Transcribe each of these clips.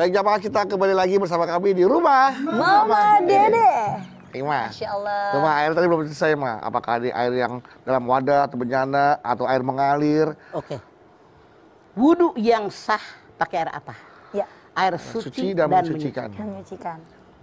Baik jamaah kita kembali lagi bersama kami di rumah Mama, Mama Dede. Dede. Ima. Masya Allah. Cuma air tadi belum selesai, Ma. Apakah ini air yang dalam wadah atau bencana atau air mengalir? Oke. Wudhu yang sah pakai air apa? Ya. Air suci, suci dan, dan menyucikan. menyucikan.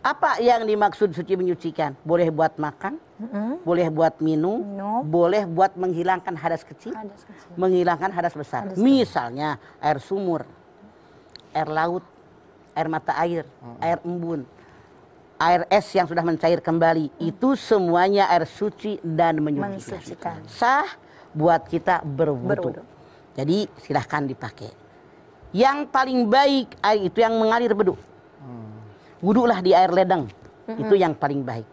Apa yang dimaksud suci menyucikan? Boleh buat makan, mm-hmm. boleh buat minum, no. boleh buat menghilangkan hadas kecil, hadas kecil. menghilangkan hadas besar. Hadas Misalnya air sumur, air laut, air mata air, hmm. air embun, air es yang sudah mencair kembali, hmm. itu semuanya air suci dan menyucikan. Sah buat kita berwudu. Jadi silahkan dipakai. Yang paling baik air itu yang mengalir beduk. Hmm. Wudulah di air ledeng. Hmm. Itu yang paling baik.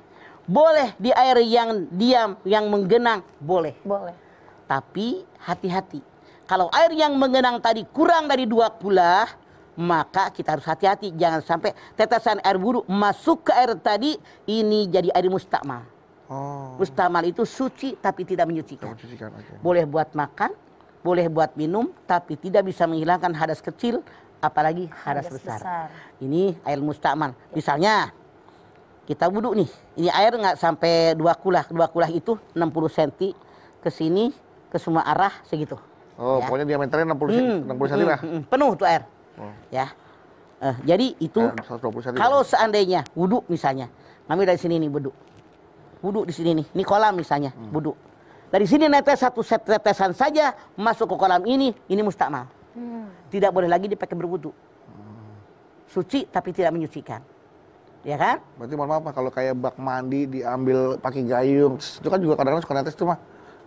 Boleh di air yang diam, yang menggenang, boleh. Boleh. Tapi hati-hati. Kalau air yang menggenang tadi kurang dari dua kulah, maka kita harus hati-hati jangan sampai tetesan air buruk masuk ke air tadi ini jadi air mustakmal. Oh. Mustamal itu suci tapi tidak menyucikan. menyucikan okay. Boleh buat makan, boleh buat minum tapi tidak bisa menghilangkan hadas kecil apalagi hadas, hadas besar. besar. Ini air mustakmal. Misalnya kita wudhu nih. Ini air nggak sampai dua kulah. Dua kulah itu 60 cm ke sini ke semua arah segitu. Oh, ya. pokoknya diameternya 60 hmm, 60 cm hmm, lah. Hmm, hmm. penuh tuh air. Oh. Ya. Eh, jadi itu eh, kalau seandainya wudhu misalnya, kami dari sini nih wudhu, wudhu di sini nih, ini kolam misalnya hmm. wudhu. Dari sini netes satu set tetesan saja masuk ke kolam ini, ini mustakmal. Hmm. Tidak boleh lagi dipakai berwudhu. Hmm. Suci tapi tidak menyucikan. Ya kan? Berarti mohon maaf kalau kayak bak mandi diambil pakai gayung, itu kan juga kadang-kadang suka netes tuh mah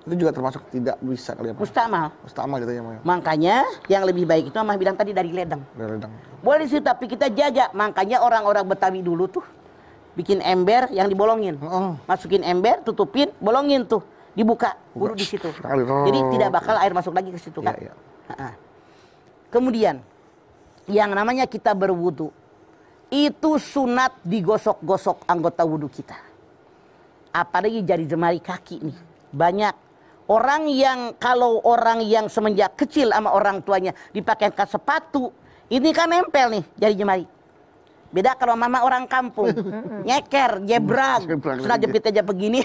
itu juga termasuk tidak bisa kali ya Pak? Mustamal. Mustamal ya Pak. Makanya yang lebih baik itu Mas bilang tadi dari ledeng. Dari ledeng. Boleh sih tapi kita jaga. Makanya orang-orang Betawi dulu tuh bikin ember yang dibolongin. -uh. Masukin ember, tutupin, bolongin tuh. Dibuka, buru di situ. Jadi tidak bakal air masuk lagi ke situ kan. Ya, ya. Ha -ha. Kemudian yang namanya kita berwudu itu sunat digosok-gosok anggota wudu kita. Apalagi jari jemari kaki nih banyak Orang yang kalau orang yang semenjak kecil sama orang tuanya dipakaikan sepatu, ini kan nempel nih jari jemari. Beda kalau mama orang kampung, nyeker, jebrang, sudah jepit aja begini.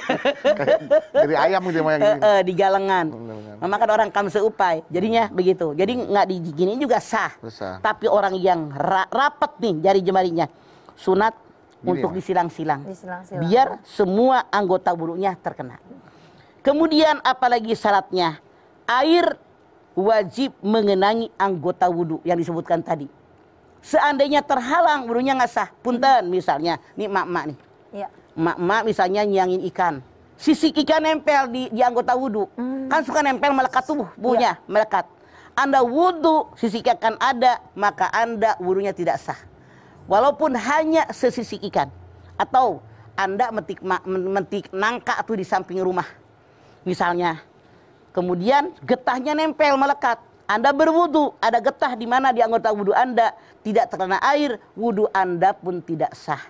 Jadi ayam gitu yang gini. Gitu. E, di galengan. Mama kan orang kampung seupai, jadinya hmm. begitu. Jadi hmm. nggak digini juga sah. Tapi orang yang ra rapet nih jari jemarinya, sunat untuk disilang-silang. biar semua anggota buruknya terkena. Kemudian apalagi syaratnya? Air wajib mengenangi anggota wudhu yang disebutkan tadi. Seandainya terhalang wudhunya nggak sah, punten misalnya, nih mak-mak nih. Ya. Mak-mak misalnya nyiangin ikan. sisi ikan nempel di, di anggota wudhu. Hmm. Kan suka nempel melekat tubuh, punya iya. ya. melekat. Anda wudhu, sisi ikan ada, maka Anda wudhunya tidak sah. Walaupun hanya sesisi ikan. Atau Anda metik, metik nangka tuh di samping rumah misalnya. Kemudian getahnya nempel melekat. Anda berwudu, ada getah di mana di anggota wudu Anda tidak terkena air, wudu Anda pun tidak sah.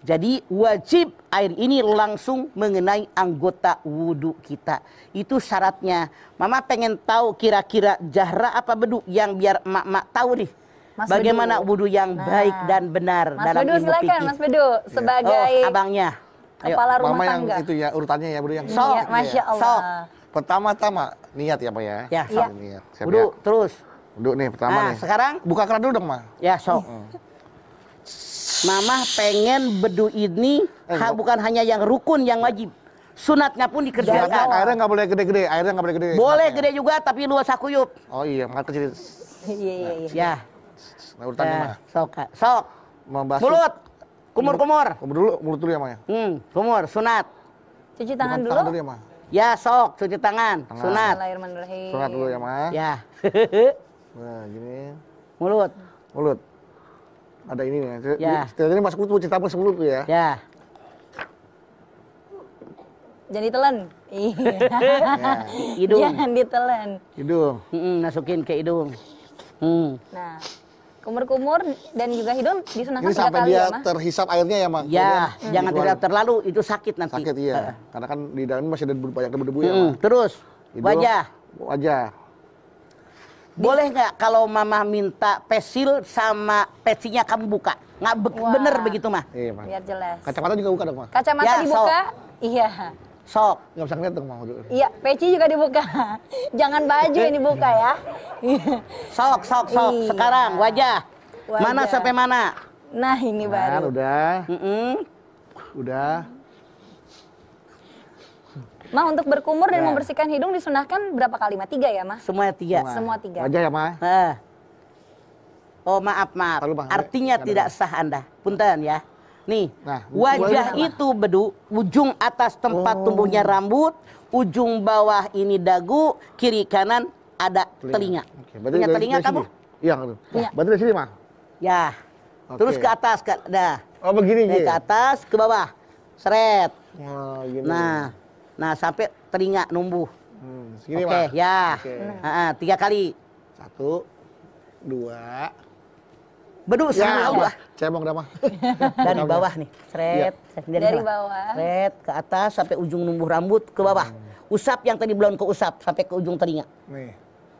Jadi wajib air ini langsung mengenai anggota wudu kita. Itu syaratnya. Mama pengen tahu kira-kira jahra apa bedu yang biar mak mak tahu nih. Mas Bagaimana wudu yang nah. baik dan benar Mas dalam Bedu, ilmu silakan, Mas Bedu iya. sebagai oh, abangnya. Ayo, kepala rumah mama tangga. yang itu ya urutannya ya bro yang iya, so. Ya, Masya Allah. So. Pertama-tama niat ya pak ya. Ya. So. Iya. Niat. Siap, Udu, ya. terus. Udu nih pertama nah, nih. sekarang. Buka keran dulu dong ma. Ya so. Hmm. Mama pengen bedu ini eh, ha, bukan hanya yang rukun yang wajib. Sunatnya pun dikerjakan. Ya, airnya nggak boleh gede-gede, airnya nggak boleh gede. Boleh gede juga, tapi luas sakuyup. Oh iya, maka kecil. Iya, iya, iya. Ya. Nah, urutannya ya, mah. Sok, sok. Membasuh. Mulut. Kumur kumur. Kumur dulu, mulut dulu ya Maya. Hmm, kumur, sunat. Cuci tangan Bukan dulu. Tangan dulu ya Ma. Ya sok, cuci tangan, tangan. sunat. Sunat dulu ya Maya. Ya. nah gini. Mulut. Mulut. Ada ini nih. Ya. Setelah ini masuk mulut, cuci tangan mulut tuh ya. Ya. Jadi telan. Iya. Ya. hidung. Jangan ditelan. Hidung. Mm masukin ke hidung. Hmm. Nah kumur-kumur dan juga hidung disunahkan Jadi sampai dia ya, terhisap airnya ya, Mak? Ya, hmm. jangan tidak terlalu, itu sakit nanti. Sakit, iya. Uh. Karena kan di dalam masih ada banyak debu-debu ya, hmm. Terus, hidung, wajah. Wajah. Boleh nggak kalau mama minta pesil sama pecinya kamu buka? Nggak be Wah. bener begitu, Mah? Iya, Mak. Biar jelas. Kacamata juga buka dong, Mak? Kacamata ya, dibuka? So. Iya. Sok, nggak bisa ngeliat dong mau dulu. Iya, peci juga dibuka. Jangan baju ini buka ya. sok, sok, sok. Iya. Sekarang wajah. wajah. Mana sampai mana? Nah, ini nah, baru. udah. Mm -mm. Udah. Ma untuk berkumur dan ya. membersihkan hidung disunahkan berapa kali ma? Tiga ya ma? Semua tiga. Semua, Semua tiga. Wajah ya ma? Nah. Oh maaf maaf. Artinya tidak sah anda. Punten ya. Nih, nah, wajah itu bedu, ujung atas tempat oh. tumbuhnya rambut, ujung bawah ini dagu, kiri kanan ada telinga. telinga. Okay. Punya telinga dari kamu? Iya, Punya. Berarti dari sini, Ma? Ya. Okay. Terus ke atas, ke, dah. Oh, begini. Dari ke ya? atas, ke bawah. Seret. Oh, gini, nah, nah sampai telinga numbuh. Hmm, Oke, okay, Ya. Okay. Nah, tiga kali. Satu, dua, Bedus. Ya, Allah. Cebong dah mah. Dari bawah nih. seret. Ya. Dari, dari bawah. Seret ke atas sampai ujung numbuh rambut ke bawah. Hmm. Usap yang tadi belum ke usap sampai ke ujung telinga. Nih.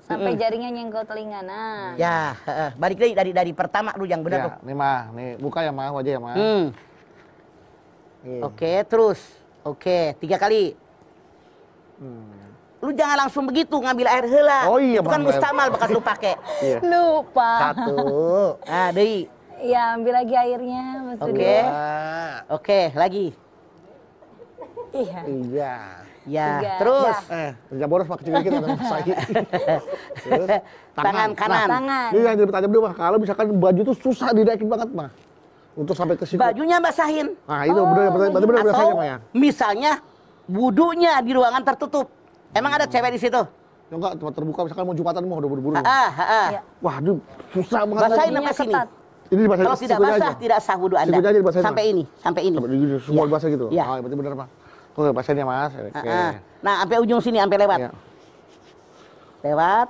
Sampai hmm. jaringnya nyenggol telinga nah. Ya, uh, balik lagi dari dari pertama lu yang benar ya, tuh. Nih mah, nih buka ya mah wajah ya mah. Hmm. Oke, okay, terus. Oke, okay, tiga kali. Hmm lu jangan langsung begitu ngambil air hela. Oh iya, itu kan mustamal bekas lu pakai. iya. Lupa. Satu. ah deh. Ya, ambil lagi airnya, Mas Oke. Okay. Oke, okay, lagi. Iya. Iya. Ya, Tiga. terus. Ya. Eh, kerja boros pakai kecil dikit ada sakit. tangan, kanan. Nah, tangan. Ini iya, yang jadi pertanyaan dulu, mah. Kalau misalkan baju itu susah didaikin banget, mah. Untuk sampai ke situ. Bajunya basahin. Nah, itu oh, benar benar benar basahin, Mah ya. Misalnya wudunya di ruangan tertutup Emang ada cewek di situ? Ya enggak, tempat terbuka misalkan mau jumatan mau udah buru-buru. Wah, ah, ah. iya. aduh, susah banget. Basahin sampai sini. Ini bahasa Kalau tidak basah aja. tidak sah wudu Anda. Aja sampai, sampai ini, sampai ini. Sampai ini semua ya. basah gitu. Ya. Ah, berarti benar, Pak. Oh, bahasanya Mas. Ya, ya, ah, Oke. Okay. Nah, sampai ujung sini sampai lewat. Ya. Lewat.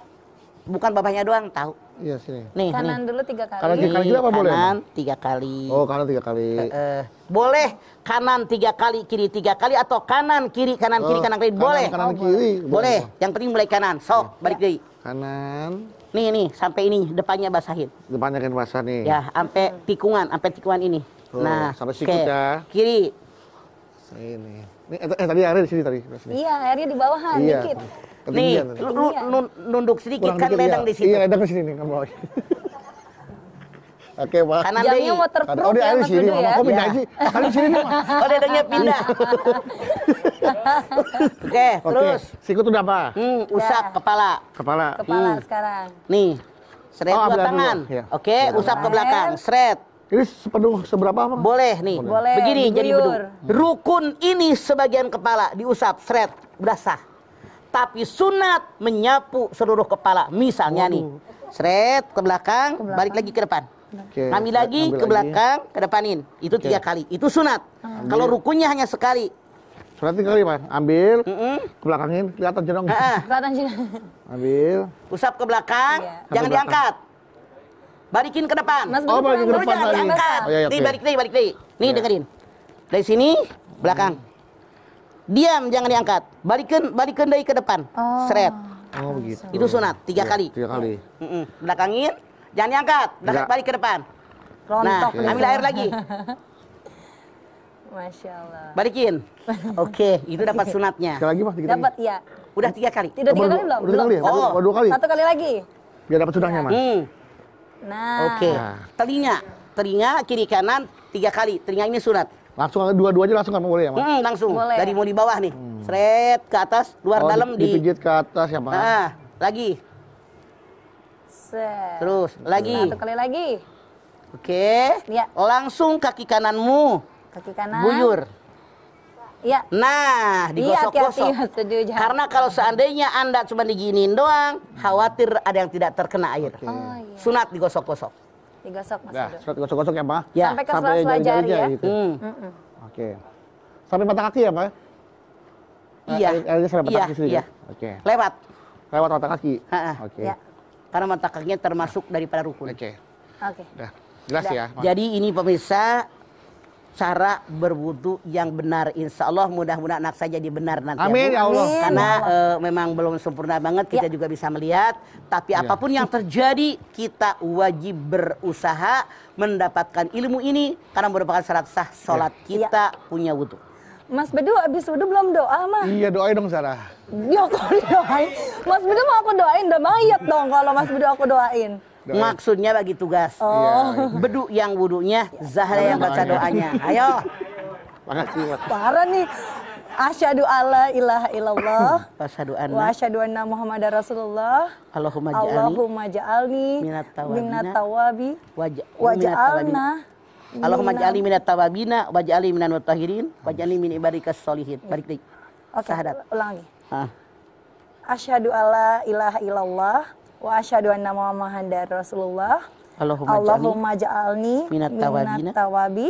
Bukan bapaknya doang tahu. Iya sini. Nih, kanan nih. dulu tiga kali. Kanan, kanan kiri apa boleh? Kanan tiga kali. Oh kanan tiga kali. Eh, eh. boleh kanan tiga kali kiri tiga kali atau kanan kiri kanan kiri oh, kanan kiri boleh. Kanan, kanan kiri. Oh, boleh. boleh. Yang penting mulai kanan. Sok ya. balik deh. Kanan. Nih nih sampai ini depannya basahin. Depannya kan basah nih. Ya sampai tikungan sampai tikungan ini. Oh, nah sampai siku ya. Kiri. Ini. Ini eh, tadi airnya di sini tadi. Iya airnya di bawahan iya. dikit nih, lu, lu nunduk sedikit kan ledang iya. di situ. Iya, ledang di sini nih, kan bawah. Oke, Pak. Kanan deh. Kanan waterproof. Kan- oh, dia ya, ada di sini, Mau ya? Kok pindah iya. sih? Ah, Kali di sini, Mama. Oh, ledangnya pindah. Iya. Oke, terus. Sikut udah apa? Hmm, usap kepala. Kepala. Kepala hmm. sekarang. Nih. Seret oh, buat tangan. Oke, usap ke belakang. Seret. Ini sepenuh seberapa apa? Boleh nih. Boleh. Begini jadi beduk. Rukun ini sebagian kepala diusap, seret, berasah tapi sunat menyapu seluruh kepala. Misalnya Waduh. nih, seret ke belakang, ke belakang, balik lagi ke depan. Okay. Ambil lagi ambil ke belakang, lagi. ke depanin. Itu okay. tiga kali. Itu sunat. Ambil. Kalau rukunya hanya sekali. Sunat tiga kali, Pak. Ambil, mm -mm. ke belakangin, kelihatan jenong. Uh Kelihatan jenong. Ambil. Usap ke belakang, yeah. jangan belakang. diangkat. Balikin ke depan. Mas, oh, balikin ke depan lagi. Oh, iya, okay. Iya, nih, balik nih, balik nih. Nih, yeah. dengerin. Dari sini, belakang. Hmm diam jangan diangkat balikin balikin dari ke depan oh. seret oh begitu itu sunat tiga ya, kali tiga kali mm -mm. belakangin jangan diangkat belakang balik ke depan Rontok nah ambil air lagi Masya Allah. Balikin. Oke, okay, itu dapat sunatnya. Sekali lagi mas, tiga Dapat, ya. Udah tiga kali. Tidak tiga kali belum? Udah tiga kali ya? Oh. Dua, kali. Satu kali lagi. Biar dapat sunatnya mas. Hmm. Nah. Oke. Okay. Nah. Telinga. Telinga kiri kanan tiga kali. Telinga ini sunat. Langsung dua-duanya langsung kan boleh ya, mas, Hmm, langsung. Boleh. Dari mau di bawah nih. Hmm. Seret ke atas, luar oh, dalam di dipijit ke atas ya, pak. Nah, lagi. Set. Terus, lagi. Satu kali lagi. Oke. Ya. Oh, langsung kaki kananmu. Kaki kanan. Buyur. Ya. Nah, iya. Nah, digosok-gosok. Ya, Karena kalau seandainya Anda cuma diginiin doang, khawatir ada yang tidak terkena air. Okay. Oh, iya. Sunat digosok-gosok. Digosok Mas Nah, digosok gosok ya Pak. Ya. Sampai ke sela selas jari, jari, ya. Gitu. Mm. Mm -mm. Oke. Sampai mata kaki ya Pak? Iya. airnya eh, eh, eh, sampai mata iya, kaki sendiri. Ya? Iya. Oke. Okay. Lewat. Lewat mata kaki. Oke. Okay. Ya. Karena mata kakinya termasuk daripada rukun. Oke. Okay. Oke. Okay. Jelas Udah. ya. Jadi ini pemirsa cara berwudu yang benar insya Allah mudah-mudahan anak saya jadi benar nanti ya, Amin ya Allah Amin. karena ya e, eh, memang belum sempurna banget kita ya. juga bisa melihat tapi ya. apapun yang terjadi kita wajib berusaha mendapatkan ilmu ini karena merupakan syarat sah sholat ya. kita ya. punya wudu Mas Bedu abis wudhu belum doa mah? Iya doain dong Sarah. Ya aku doain. Mas Bedu mau aku doain udah mayat dong kalau Mas Bedu aku doain. Maksudnya bagi tugas. Oh. Iya, iya. Beduk yang wudunya, Zahra yang baca iya. doanya. Ayo. Parah nih. Asyhadu alla ilaha illallah wa asyhadu anna wa asyhadu anna Muhammad Rasulullah. Allahumma ja'alni Allahumma ja'alni minat tawabi waj'alna Allahumma ja'alni minat tawabina waj'alni minal mutahhirin waj'alni min ibarikas solihin. Balik dik. Oke. Ulangi. Ah. Asyhadu alla ilaha illallah wa asyhadu anna muhammadan rasulullah Allahumma, Allahumma ja'alni minat tawabi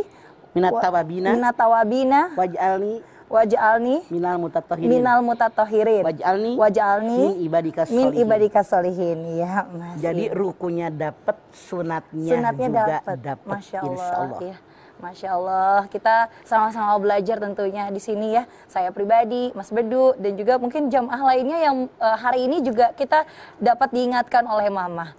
minat tawabina minat tawabina waj'alni waj'alni minal mutatahirin minal mutatahirin waj'alni waj'alni min ibadikas min ibadika solihin ya jadi iya. rukunya dapat sunatnya, sunatnya juga dapat masya Allah, Insya Allah. Ya. Masya Allah, kita sama-sama belajar tentunya di sini ya. Saya pribadi, Mas Bedu, dan juga mungkin jamaah lainnya yang eh, hari ini juga kita dapat diingatkan oleh Mama.